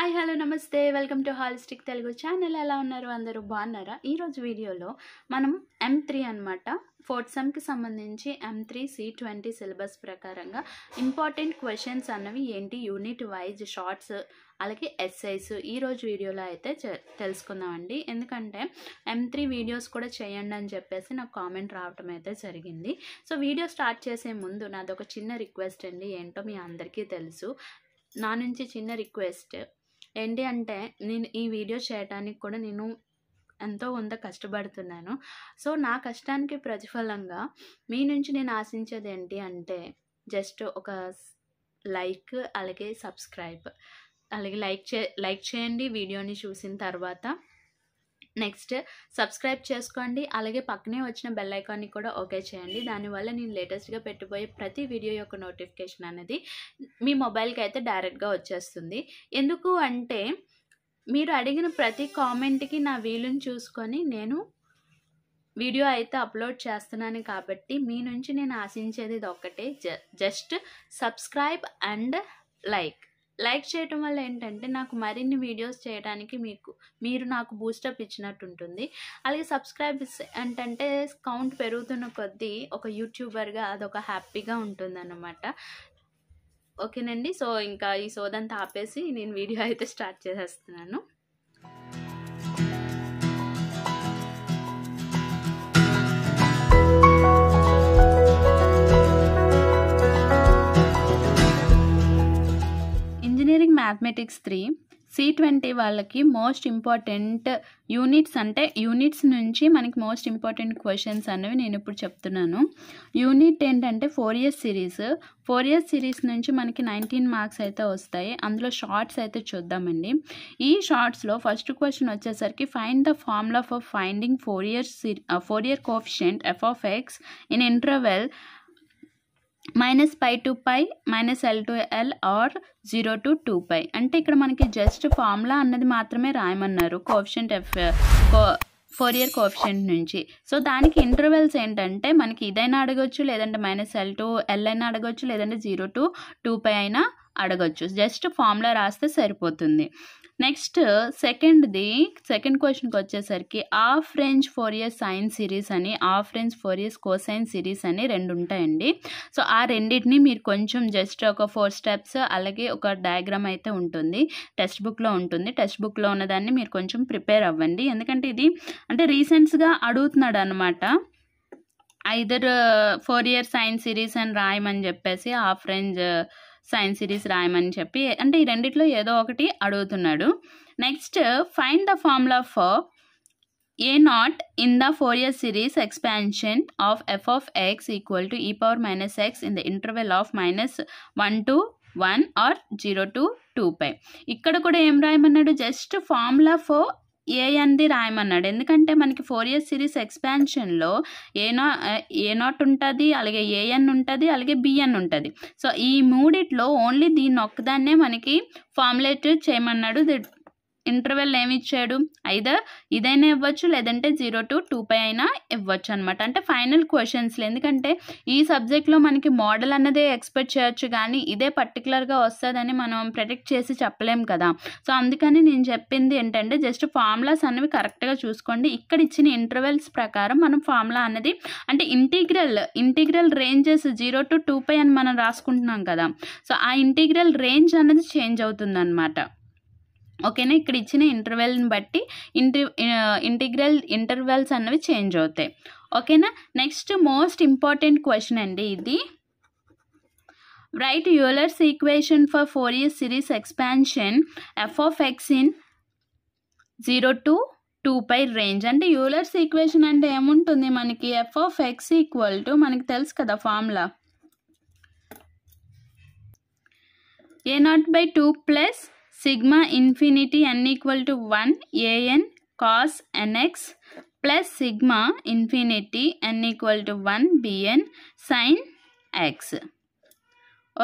hi hello నమస్తే welcome to holistic Telugu channel ఎలా ఉన్నారు అందరూ బాగున్నారా ఈరోజు వీడియోలో మనం ఎం త్రీ అనమాట ఫోర్త్ సెమ్కి సంబంధించి M three C twenty syllabus ప్రకారంగా ఇంపార్టెంట్ క్వశ్చన్స్ అన్నవి ఏంటి యూనిట్ వైజ్ షార్ట్స్ అలాగే ఎస్ఐస్ ఈరోజు వీడియోలో అయితే తెలుసుకుందామండి ఎందుకంటే ఎం త్రీ వీడియోస్ కూడా చేయండి అని చెప్పేసి నాకు కామెంట్ రావటం అయితే జరిగింది సో వీడియో స్టార్ట్ చేసే ముందు నాదొక చిన్న రిక్వెస్ట్ అండి ఏంటో మీ అందరికీ తెలుసు నా నుంచి చిన్న రిక్వెస్ట్ ఏంటి అంటే నేను ఈ వీడియో చేయడానికి కూడా నేను ఎంతో కొంత కష్టపడుతున్నాను సో నా కష్టానికి ప్రతిఫలంగా మీ నుంచి నేను ఆశించేది ఏంటి అంటే జస్ట్ ఒక లైక్ అలాగే సబ్స్క్రైబ్ అలాగే లైక్ చే లైక్ చేయండి వీడియోని చూసిన తర్వాత నెక్స్ట్ సబ్స్క్రైబ్ చేసుకోండి అలాగే పక్కనే వచ్చిన బెల్ ఐకాన్ని కూడా ఓకే చేయండి దానివల్ల నేను లేటెస్ట్గా పెట్టిపోయే ప్రతి వీడియో యొక్క నోటిఫికేషన్ అనేది మీ మొబైల్కి అయితే డైరెక్ట్గా వచ్చేస్తుంది ఎందుకు అంటే మీరు అడిగిన ప్రతి కామెంట్కి నా వీలుని చూసుకొని నేను వీడియో అయితే అప్లోడ్ చేస్తున్నాను కాబట్టి మీ నుంచి నేను ఆశించేది ఇది ఒక్కటే just subscribe and like like చేయటం వల్ల ఏంటంటే నాకు మరిన్ని వీడియోస్ చేయడానికి మీకు మీరు నాకు బూస్టప్ ఇచ్చినట్టు ఉంటుంది అలాగే సబ్స్క్రైబ్ ఏంటంటే కౌంట్ పెరుగుతున్న కొద్దీ ఒక యూట్యూబర్గా అదొక హ్యాపీగా అనమాట ఓకేనండి సో ఇంకా ఈ సోదంతా ఆపేసి నేను వీడియో అయితే స్టార్ట్ చేసేస్తున్నాను మ్యాథమెటిక్స్ త్రీ సి ట్వంటీ వాళ్ళకి మోస్ట్ ఇంపార్టెంట్ యూనిట్స్ అంటే యూనిట్స్ నుంచి మనకి మోస్ట్ ఇంపార్టెంట్ క్వశ్చన్స్ అనేవి నేను ఇప్పుడు చెప్తున్నాను యూనిట్ ఏంటంటే Fourier series Fourier series నుంచి మనకి నైన్టీన్ మార్క్స్ అయితే వస్తాయి అందులో షార్ట్స్ అయితే చూద్దామండి ఈ షార్ట్స్లో ఫస్ట్ క్వశ్చన్ వచ్చేసరికి find the formula for finding Fourier Fourier coefficient f of x in interval minus pi to pi minus L to L or zero to two pi అంటే ఇక్కడ మనకి జస్ట్ ఫార్ములా అన్నది మాత్రమే రాయమన్నారు coefficient f co Fourier coefficient నుంచి so దానికి intervals ఏంటంటే మనకి ఇదైనా అడగొచ్చు లేదంటే మైనస్ ఎల్ టు ఎల్ అయినా అడగొచ్చు లేదంటే జీరో టు టూ పై అయినా అడగొచ్చు జస్ట్ ఫార్ములా రాస్తే సరిపోతుంది నెక్స్ట్ సెకండ్ది సెకండ్ క్వశ్చన్కి వచ్చేసరికి half range Fourier sine series అని half range Fourier sine series అని రెండు ఉంటాయండి సో ఆ రెండింటిని మీరు కొంచెం జస్ట్ ఒక ఫోర్ స్టెప్స్ అలాగే ఒక డయాగ్రామ్ అయితే ఉంటుంది టెక్స్ట్ బుక్లో ఉంటుంది టెక్స్ట్ బుక్లో ఉన్నదాన్ని మీరు కొంచెం ప్రిపేర్ అవ్వండి ఎందుకంటే ఇది అంటే రీసెంట్స్గా అడుగుతున్నాడు అనమాట either Fourier sine series అని రాయమని చెప్పేసి ఆ రేంజ్ సైన్స్ సిరీస్ రాయమని చెప్పి అంటే ఈ రెండిట్లో ఏదో ఒకటి అడుగుతున్నాడు next find the formula for a naught in the Fourier series expansion of f of x equal to e power minus x in the interval of minus one to one or zero to two pi ఇక్కడ కూడా ఏం రాయమన్నాడు just formula for a అంది రాయమన్నాడు ఎందుకంటే మనకి Fourier series ఎక్స్పాన్షన్లో a నా ఏ నాట్ ఉంటుంది అలాగే ఏఎన్ ఉంటుంది అలాగే బిఎన్ ఉంటుంది సో ఈ మూడిట్లో ఓన్లీ దీన్ని ఒక్కదాన్నే మనకి ఫార్ములేట్ చేయమన్నాడు ఇంటర్వెల్ ఏమి ఇచ్చాడు ఐదర్ ఇదైనా ఇవ్వచ్చు లేదంటే జీరో టు టూ పై అయినా ఇవ్వచ్చు అనమాట అంటే ఫైనల్ క్వశ్చన్స్లు ఎందుకంటే ఈ సబ్జెక్ట్లో మనకి మోడల్ అన్నదే ఎక్స్పెక్ట్ చేయొచ్చు కానీ ఇదే పర్టికులర్గా వస్తుందని మనం ప్రెడిక్ట్ చేసి చెప్పలేం కదా సో అందుకని నేను చెప్పింది ఏంటంటే జస్ట్ ఫార్ములాస్ అనేవి కరెక్ట్గా చూసుకోండి ఇక్కడ ఇచ్చిన ఇంటర్వెల్స్ ప్రకారం మనం ఫార్ములా అన్నది అంటే integral integral ranges zero to two pi అని మనం రాసుకుంటున్నాం కదా సో ఆ ఇంటిగ్రల్ రేంజ్ అన్నది చేంజ్ అనమాట ఓకేనా ఇక్కడ ఇచ్చిన ఇంటర్వెల్ని బట్టి ఇంటి ఇంటిగ్రల్ ఇంటర్వెల్స్ అన్నవి చేంజ్ అవుతాయి ఓకేనా నెక్స్ట్ మోస్ట్ ఇంపార్టెంట్ క్వశ్చన్ అండి ఇది right Euler's equation for Fourier series expansion f of x in zero to two pi range అంటే యూలర్స్ ఈక్వేషన్ అంటే ఏముంటుంది మనకి f of x equal to మనకి తెలుసు కదా formula a naught by two plus sigma infinity n equal to one a n cos n x plus sigma infinity n equal to one b n sine x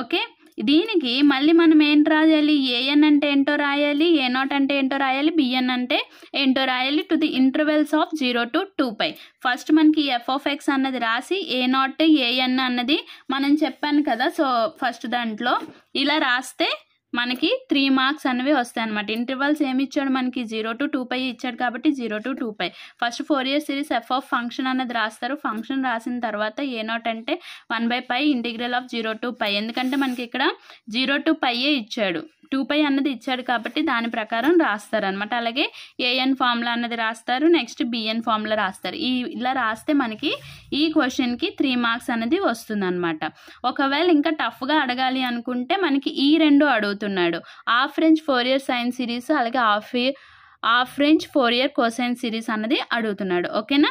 okay దీనికి మళ్ళీ మనం ఏం రాయాలి AN అంటే ఏంటో రాయాలి ఏ నాట్ అంటే ఏంటో రాయాలి బిఎన్ అంటే ఏంటో రాయాలి to the intervals of zero to two pi first మనకి ఎఫ్ ఆఫ్ ఎక్స్ అన్నది రాసి ఏ నాట్ ఏఎన్ అన్నది మనం చెప్పాను కదా సో ఫస్ట్ దాంట్లో ఇలా రాస్తే మనకి త్రీ మార్క్స్ అనేవి వస్తాయి అనమాట ఇంటర్వల్స్ ఏమి ఇచ్చాడు మనకి జీరో టు టూ పై ఇచ్చాడు కాబట్టి zero to two pi first Fourier series f of function అనేది రాస్తారు ఫంక్షన్ రాసిన తర్వాత ఏ నాట్ అంటే one by pi integral of zero to pi ఎందుకంటే మనకి ఇక్కడ జీరో టు పైయే ఇచ్చాడు టూ పై అన్నది ఇచ్చాడు కాబట్టి దాని ప్రకారం రాస్తారు అనమాట అలాగే ఏఎన్ ఫార్ములా అన్నది రాస్తారు నెక్స్ట్ బిఎన్ ఫార్ములా రాస్తారు ఈ ఇలా రాస్తే మనకి ఈ క్వశ్చన్కి త్రీ మార్క్స్ అనేది అనమాట ఒకవేళ ఇంకా టఫ్గా అడగాలి అనుకుంటే మనకి ఈ రెండు అడుగుతున్నాడు half range Fourier sine series అలాగే ఆఫ్ ఆ half range Fourier cosine series అన్నది అడుగుతున్నాడు ఓకేనా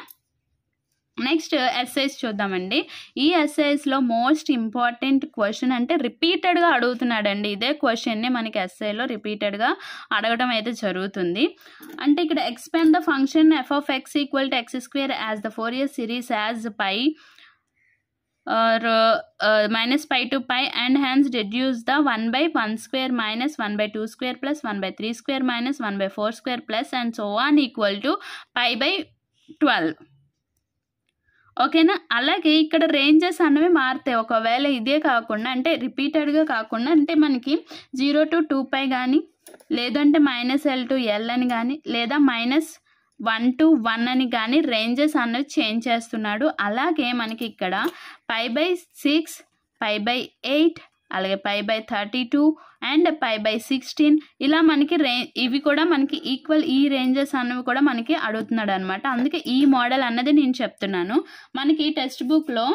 నెక్స్ట్ ఎస్ఐస్ చూద్దామండి ఈ ఎస్ఐస్లో మోస్ట్ ఇంపార్టెంట్ క్వశ్చన్ అంటే రిపీటెడ్గా అడుగుతున్నాడండి ఇదే క్వశ్చన్ని మనకి ఎస్ఐలో రిపీటెడ్గా అడగడం అయితే జరుగుతుంది అంటే ఇక్కడ expand the function f of x equal to x square as the Fourier series as pi minus pi to pi and hence deduce the one by one square minus one by two square plus one by three square minus one by four square plus and so on equal to pi by twelve ఓకేనా అలాగే ఇక్కడ ranges అనేవి మారుతాయి ఒకవేళ ఇదే కాకుండా అంటే రిపీటెడ్గా కాకుండా అంటే మనకి జీరో టు టూ పై కానీ లేదంటే మైనస్ ఎల్ టు ఎల్ అని కానీ లేదా మైనస్ వన్ టు వన్ అని కానీ రేంజెస్ అన్నవి చేంజ్ చేస్తున్నాడు అలాగే మనకి ఇక్కడ five by six five by eight అలాగే pi by thirty two and pi by sixteen ఇలా మనకి రే ఇవి కూడా మనకి ఈక్వల్ ఈ రేంజెస్ అన్నవి కూడా మనకి అడుగుతున్నాడు అనమాట అందుకే ఈ మోడల్ అన్నది నేను చెప్తున్నాను మనకి టెక్స్ట్ బుక్లో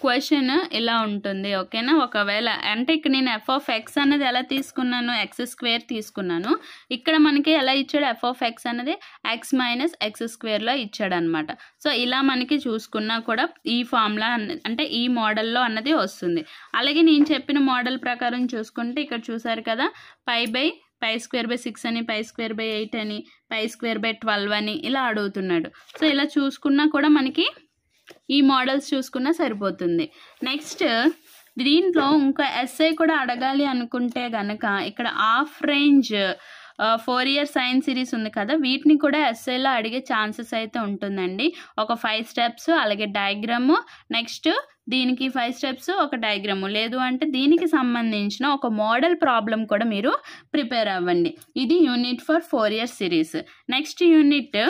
క్వశ్చన్ ఇలా ఉంటుంది ఓకేనా ఒకవేళ అంటే ఇక్కడ నేను ఎఫ్ ఆఫ్ ఎక్స్ అనేది ఎలా తీసుకున్నాను ఎక్స్ స్క్వేర్ తీసుకున్నాను ఇక్కడ మనకి ఎలా ఇచ్చాడు ఎఫ్ ఆఫ్ ఎక్స్ అనేది ఎక్స్ మైనస్ ఎక్స్ స్క్వేర్లో ఇచ్చాడనమాట సో ఇలా మనకి చూసుకున్నా కూడా ఈ ఫార్ములా అంటే ఈ మోడల్లో అన్నది వస్తుంది అలాగే నేను చెప్పిన మోడల్ ప్రకారం చూసుకుంటే ఇక్కడ చూసారు కదా pi by pi square by six అని పై స్క్వేర్ బై ఎయిట్ అని పై స్క్వేర్ బై ట్వెల్వ్ అని ఇలా అడుగుతున్నాడు సో ఇలా చూసుకున్నా కూడా మనకి ఈ మోడల్స్ చూసుకున్నా సరిపోతుంది నెక్స్ట్ దీంట్లో ఇంకా ఎస్ఐ కూడా అడగాలి అనుకుంటే గనక ఇక్కడ half range Fourier sine series ఉంది కదా వీటిని కూడా ఎస్ఐలో అడిగే ఛాన్సెస్ అయితే ఉంటుందండి ఒక ఫైవ్ స్టెప్స్ అలాగే డయాగ్రాము నెక్స్ట్ దీనికి ఫైవ్ స్టెప్స్ ఒక డయాగ్రాము లేదు అంటే దీనికి సంబంధించిన ఒక మోడల్ ప్రాబ్లం కూడా మీరు ప్రిపేర్ అవ్వండి ఇది unit four Fourier series next unit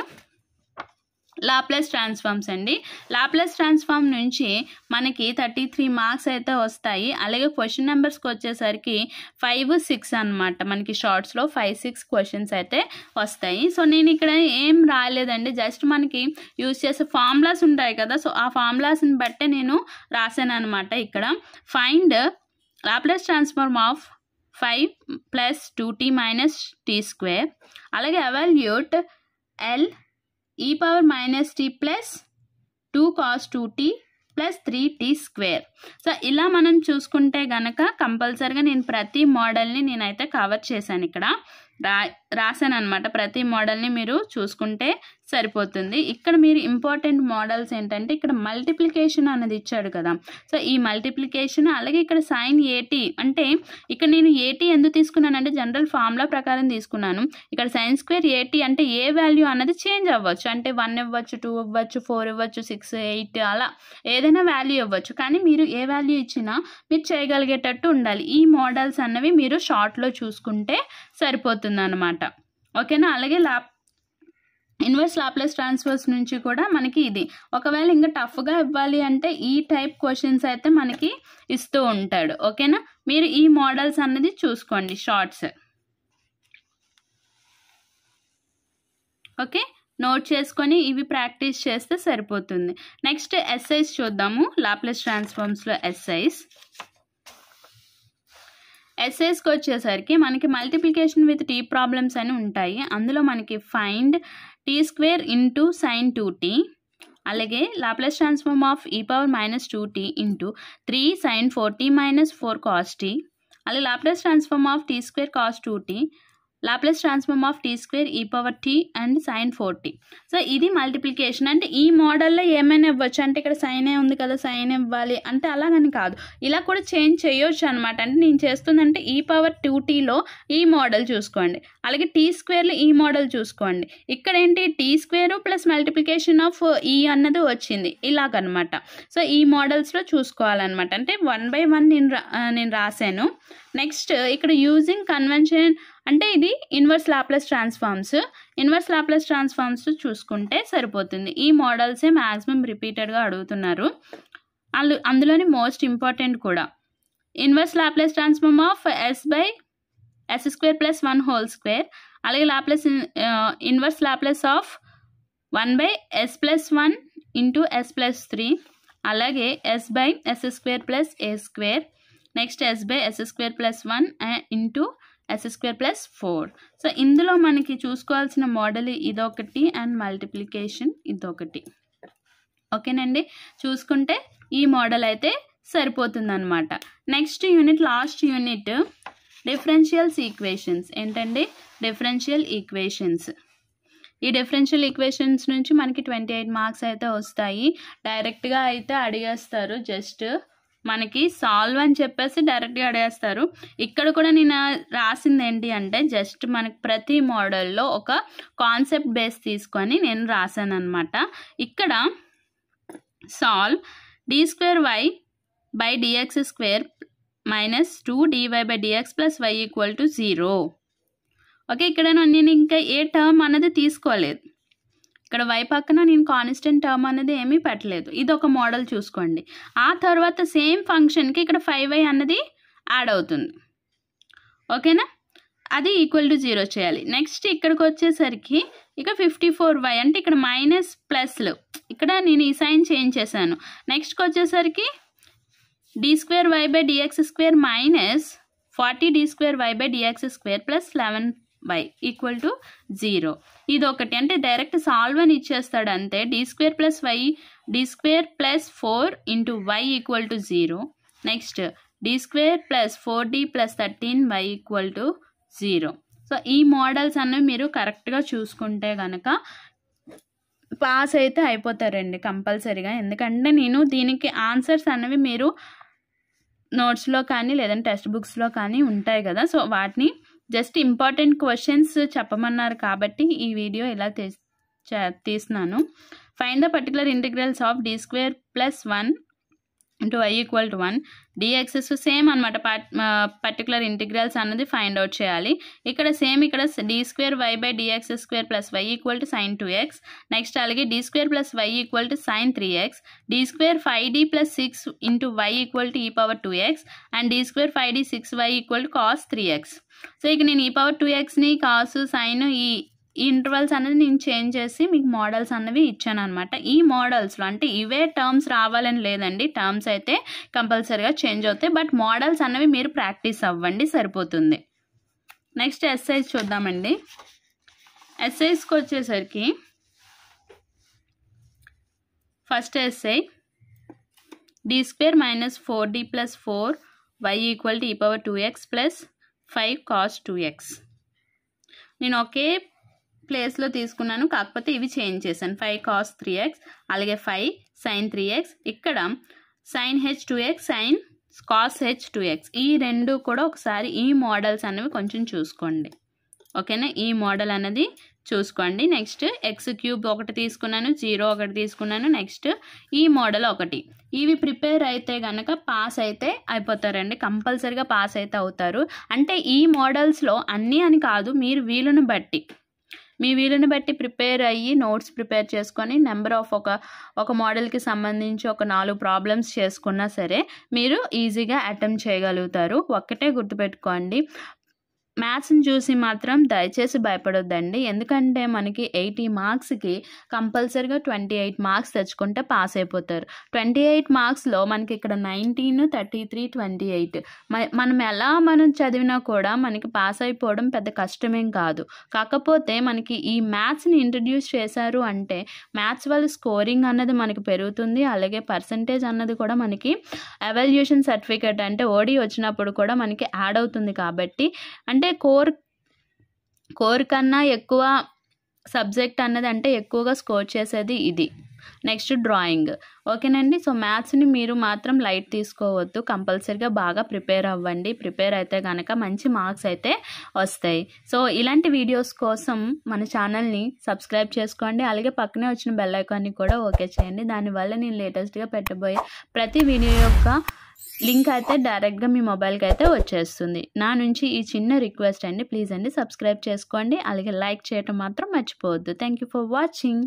Laplace transforms అండి లాప్లెస్ ట్రాన్స్ఫార్మ్ నుంచి మనకి థర్టీ త్రీ మార్క్స్ అయితే వస్తాయి అలాగే క్వశ్చన్ నెంబర్స్కి వచ్చేసరికి ఫైవ్ సిక్స్ అనమాట మనకి షార్ట్స్లో ఫైవ్ సిక్స్ క్వశ్చన్స్ అయితే వస్తాయి సో నేను ఇక్కడ ఏం రాలేదండి జస్ట్ మనకి యూజ్ చేసే ఫార్ములాస్ ఉంటాయి కదా సో ఆ ఫార్ములాస్ని బట్టే నేను రాశాను అనమాట ఇక్కడ find Laplace transform of five plus two t minus t square అలాగే evaluate L e power minus t plus two cos two t plus three t square so ఇలా మనం చూసుకుంటే గనక కంపల్సరిగా నేను ప్రతి మోడల్ని నేనైతే కవర్ చేశాను ఇక్కడ రా రాశాను అనమాట ప్రతి మోడల్ని మీరు చూసుకుంటే సరిపోతుంది ఇక్కడ మీరు ఇంపార్టెంట్ మోడల్స్ ఏంటంటే ఇక్కడ మల్టిప్లికేషన్ అన్నది ఇచ్చాడు కదా సో ఈ మల్టిప్లికేషన్ అలాగే ఇక్కడ సైన్ ఏటీ అంటే ఇక్కడ నేను ఏటీ ఎందుకు అంటే జనరల్ ఫార్ములా ప్రకారం తీసుకున్నాను ఇక్కడ సైన్ స్క్వేర్ ఏటీ అంటే ఏ వాల్యూ అన్నది చేంజ్ అవ్వచ్చు అంటే వన్ ఇవ్వచ్చు టూ ఇవ్వచ్చు ఫోర్ ఇవ్వచ్చు సిక్స్ ఎయిట్ అలా ఏదైనా వాల్యూ ఇవ్వచ్చు కానీ మీరు ఏ వాల్యూ ఇచ్చినా మీరు చేయగలిగేటట్టు ఉండాలి ఈ మోడల్స్ అన్నవి మీరు షార్ట్లో చూసుకుంటే సరిపోతుంది ఓకేనా అలాగే ల్యాప్ ఇన్వర్స్ లాప్లెస్ ట్రాన్స్ఫర్స్ నుంచి కూడా మనకి ఇది ఒకవేళ ఇంకా టఫ్గా ఇవ్వాలి అంటే ఈ టైప్ క్వశ్చన్స్ అయితే మనకి ఇస్తూ ఉంటాడు ఓకేనా మీరు ఈ మోడల్స్ అన్నది చూసుకోండి షార్ట్స్ ఓకే నోట్ చేసుకొని ఇవి ప్రాక్టీస్ చేస్తే సరిపోతుంది నెక్స్ట్ ఎస్ఐస్ చూద్దాము లాప్లెస్ ట్రాన్స్ఫార్మ్స్లో ఎస్ఐస్ ఎస్ఐస్కి వచ్చేసరికి మనకి మల్టిప్లికేషన్ విత్ టీ ప్రాబ్లమ్స్ అని ఉంటాయి అందులో మనకి find t square into sine two t అలాగే Laplace transform of e power minus two t into three sine four t minus four cos t అలాగే Laplace transform of t square cos two t Laplace transform of t square e power t and sine four t so ఇది multiplication అంటే ఈ మోడల్లో ఏమైనా ఇవ్వచ్చు అంటే ఇక్కడ సైనే ఉంది కదా సైన్ ఇవ్వాలి అంటే అలాగని కాదు ఇలా కూడా చేంజ్ చేయొచ్చు అనమాట అంటే నేను చేస్తుందంటే e ఈ పవర్ టూ టీలో ఈ మోడల్ చూసుకోండి అలాగే టీ స్క్వేర్లో ఈ మోడల్ చూసుకోండి ఇక్కడ ఏంటి t square plus multiplication of e అన్నది వచ్చింది ఇలాగనమాట సో ఈ మోడల్స్లో చూసుకోవాలన్నమాట అంటే వన్ బై వన్ నేను నేను రాశాను నెక్స్ట్ uh, ఇక్కడ యూజింగ్ కన్వెన్షన్ అంటే ఇది inverse Laplace transforms inverse Laplace transforms చూసుకుంటే సరిపోతుంది ఈ మోడల్సే మ్యాక్సిమం రిపీటెడ్గా అడుగుతున్నారు అందు అందులోని మోస్ట్ ఇంపార్టెంట్ కూడా inverse Laplace transform of s by s square plus one whole square అలాగే Laplace inverse Laplace of one by s plus one into s plus three అలాగే s by s square plus a square next s by s square plus one into s square plus four so ఇందులో మనకి చూసుకోవాల్సిన model ఇదొకటి and multiplication ఇదొకటి ఓకేనండి చూసుకుంటే ఈ model అయితే సరిపోతుందన్నమాట next unit last unit differentials equations ఏంటండి డిఫరెన్షియల్ ఈక్వేషన్స్ ఈ డిఫరెన్షియల్ ఈక్వేషన్స్ నుంచి మనకి ట్వంటీ ఎయిట్ మార్క్స్ అయితే వస్తాయి డైరెక్ట్గా అయితే అడిగేస్తారు జస్ట్ మనకి సాల్వ్ అని చెప్పేసి డైరెక్ట్గా అడిగేస్తారు ఇక్కడ కూడా నేను రాసింది ఏంటి అంటే జస్ట్ మనకి ప్రతి మోడల్లో ఒక కాన్సెప్ట్ బేస్ తీసుకొని నేను రాశాను అనమాట ఇక్కడ solve d square y by dx square minus two dy by dx plus y equal to zero okay ఇక్కడ నేను ఇంకా ఏ టర్మ్ అనేది తీసుకోలేదు ఇక్కడ వై పక్కన నేను కాన్స్టెంట్ టర్మ్ అనేది ఏమీ పెట్టలేదు ఇది ఒక మోడల్ చూసుకోండి ఆ తర్వాత సేమ్ ఫంక్షన్కి ఇక్కడ ఫైవ్ వై అన్నది యాడ్ అవుతుంది ఓకేనా అది ఈక్వల్ టు జీరో చేయాలి నెక్స్ట్ ఇక్కడికి వచ్చేసరికి ఇక ఫిఫ్టీ ఫోర్ వై అంటే ఇక్కడ మైనస్ ప్లస్లు ఇక్కడ నేను ఈ సైన్ చేంజ్ చేశాను నెక్స్ట్కి వచ్చేసరికి d square y by dx square minus forty d square y by dx square plus eleven by equal to zero ఇది ఒకటి అంటే డైరెక్ట్ సాల్వ్ అని ఇచ్చేస్తాడు అంతే D square plus y D square plus four into y equal to zero next D square plus four D plus thirteen y equal to zero so ఈ models అన్నీ మీరు కరెక్ట్గా చూసుకుంటే కనుక పాస్ అయితే అయిపోతారండి కంపల్సరీగా ఎందుకంటే నేను దీనికి ఆన్సర్స్ అనేవి మీరు నోట్స్లో కానీ లేదంటే టెక్స్ట్ బుక్స్లో కానీ ఉంటాయి కదా సో వాటిని జస్ట్ ఇంపార్టెంట్ క్వశ్చన్స్ చెప్పమన్నారు కాబట్టి ఈ వీడియో ఇలా తీస్తున్నాను find the particular integrals of D square plus one into y equal to one డిఎక్సెస్ సేమ్ అనమాట పర్టికులర్ ఇంటిగ్రల్స్ అన్నది ఫైండ్ అవుట్ చేయాలి ఇక్కడ సేమ్ ఇక్కడ d square y by dx square plus y equal to sine two x next అలాగే D square plus y equal to sine three x D square five D plus six into y equal to e power two x and D square five D six y equal to cos three x so ఇక నేను e power two ఎక్స్ని cos sine ఈ intervals అనేది నేను change చేసి మీకు models అన్నవి ఇచ్చాను అనమాట ఈ మోడల్స్లో అంటే ఇవే టర్మ్స్ రావాలని లేదండి టర్మ్స్ అయితే కంపల్సరీగా చేంజ్ అవుతాయి బట్ మోడల్స్ అన్నవి మీరు ప్రాక్టీస్ అవ్వండి సరిపోతుంది నెక్స్ట్ ఎస్ఐస్ చూద్దామండి ఎస్ఐస్కి వచ్చేసరికి first essay D square minus four D plus four y equal to e power two x plus five cos two x నేను ఒకే ప్లేస్లో తీసుకున్నాను కాకపోతే ఇవి చేంజ్ చేశాను ఫైవ్ కాస్ త్రీ ఎక్స్ అలాగే ఫైవ్ సైన్ త్రీ ఎక్స్ ఇక్కడ sine h two x sine cos h two x ఈ రెండు కూడా ఒకసారి ఈ మోడల్స్ అనేవి కొంచెం చూసుకోండి ఓకేనా ఈ మోడల్ అనేది చూసుకోండి నెక్స్ట్ ఎక్స్ క్యూబ్ ఒకటి తీసుకున్నాను జీరో ఒకటి తీసుకున్నాను నెక్స్ట్ ఈ మోడల్ ఒకటి ఇవి ప్రిపేర్ అయితే కనుక పాస్ అయితే అయిపోతారండి కంపల్సరిగా పాస్ అయితే అవుతారు అంటే ఈ మోడల్స్లో అన్నీ అని కాదు మీరు వీలును బట్టి మీ వీలుని బట్టి ప్రిపేర్ అయ్యి నోట్స్ ప్రిపేర్ చేసుకొని నెంబర్ ఆఫ్ ఒక ఒక మోడల్కి సంబంధించి ఒక నాలుగు ప్రాబ్లమ్స్ చేసుకున్నా సరే మీరు ఈజీగా అటెంప్ట్ చేయగలుగుతారు ఒక్కటే గుర్తుపెట్టుకోండి మ్యాథ్స్ని చూసి మాత్రం దయచేసి భయపడొద్దండి ఎందుకంటే మనకి ఎయిటీ మార్క్స్కి కంపల్సరిగా ట్వంటీ ఎయిట్ మార్క్స్ తెచ్చుకుంటే పాస్ అయిపోతారు ట్వంటీ ఎయిట్ మార్క్స్లో మనకి ఇక్కడ nineteen thirty three twenty eight మనం ఎలా మనం చదివినా కూడా మనకి పాస్ అయిపోవడం పెద్ద కష్టమేం కాదు కాకపోతే మనకి ఈ మ్యాథ్స్ని ఇంట్రడ్యూస్ చేశారు అంటే మ్యాథ్స్ వాళ్ళ స్కోరింగ్ అన్నది మనకి పెరుగుతుంది అలాగే పర్సంటేజ్ అన్నది కూడా మనకి ఎవాల్యుయేషన్ సర్టిఫికేట్ అంటే ఓడి వచ్చినప్పుడు కూడా మనకి యాడ్ అవుతుంది కాబట్టి అంటే అంటే కోర్ కోర్ కన్నా ఎక్కువ సబ్జెక్ట్ అన్నదంటే ఎక్కువగా స్కోర్ చేసేది ఇది నెక్స్ట్ డ్రాయింగ్ ఓకేనండి సో మ్యాథ్స్ని మీరు మాత్రం లైట్ తీసుకోవద్దు కంపల్సరిగా బాగా ప్రిపేర్ అవ్వండి ప్రిపేర్ అయితే కనుక మంచి మార్క్స్ అయితే వస్తాయి సో ఇలాంటి వీడియోస్ కోసం మన ఛానల్ని సబ్స్క్రైబ్ చేసుకోండి అలాగే పక్కనే వచ్చిన బెల్లైకాన్ని కూడా ఓకే చేయండి దానివల్ల నేను లేటెస్ట్గా పెట్టబోయే ప్రతి వీడియో యొక్క లింక్ అయితే డైరెక్ట్గా మీ మొబైల్కి అయితే వచ్చేస్తుంది నా నుంచి ఈ చిన్న రిక్వెస్ట్ అండి ప్లీజ్ అండి సబ్స్క్రైబ్ చేసుకోండి అలాగే లైక్ చేయటం మాత్రం మర్చిపోవద్దు థ్యాంక్ ఫర్ వాచింగ్